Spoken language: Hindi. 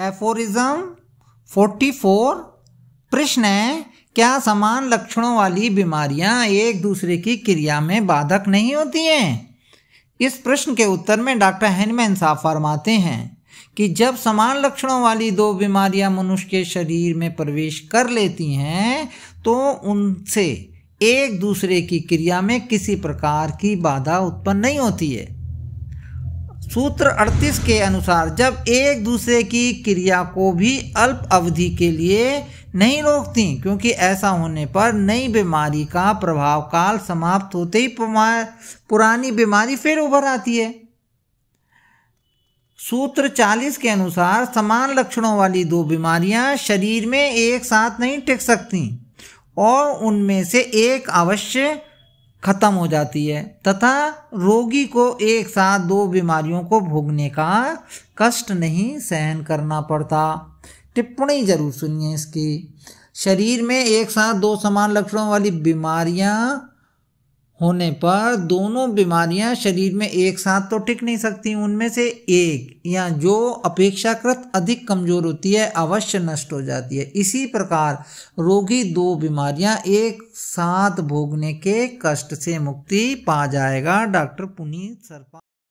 एफोरिज्म 44 प्रश्न है क्या समान लक्षणों वाली बीमारियां एक दूसरे की क्रिया में बाधक नहीं होती हैं इस प्रश्न के उत्तर में डॉक्टर हैनमैन इंसाफ फरमाते हैं कि जब समान लक्षणों वाली दो बीमारियां मनुष्य के शरीर में प्रवेश कर लेती हैं तो उनसे एक दूसरे की क्रिया में किसी प्रकार की बाधा उत्पन्न नहीं होती है सूत्र 38 के अनुसार जब एक दूसरे की क्रिया को भी अल्प अवधि के लिए नहीं रोकती क्योंकि ऐसा होने पर नई बीमारी का प्रभाव काल समाप्त होते ही पुरानी बीमारी फिर उभर आती है सूत्र 40 के अनुसार समान लक्षणों वाली दो बीमारियां शरीर में एक साथ नहीं टिक सकती और उनमें से एक अवश्य खत्म हो जाती है तथा रोगी को एक साथ दो बीमारियों को भोगने का कष्ट नहीं सहन करना पड़ता टिप्पणी जरूर सुनिए इसकी शरीर में एक साथ दो समान लक्षणों वाली बीमारियां होने पर दोनों बीमारियां शरीर में एक साथ तो टिक नहीं सकती उनमें से एक या जो अपेक्षाकृत अधिक कमजोर होती है अवश्य नष्ट हो जाती है इसी प्रकार रोगी दो बीमारियां एक साथ भोगने के कष्ट से मुक्ति पा जाएगा डॉक्टर पुनीत सरपा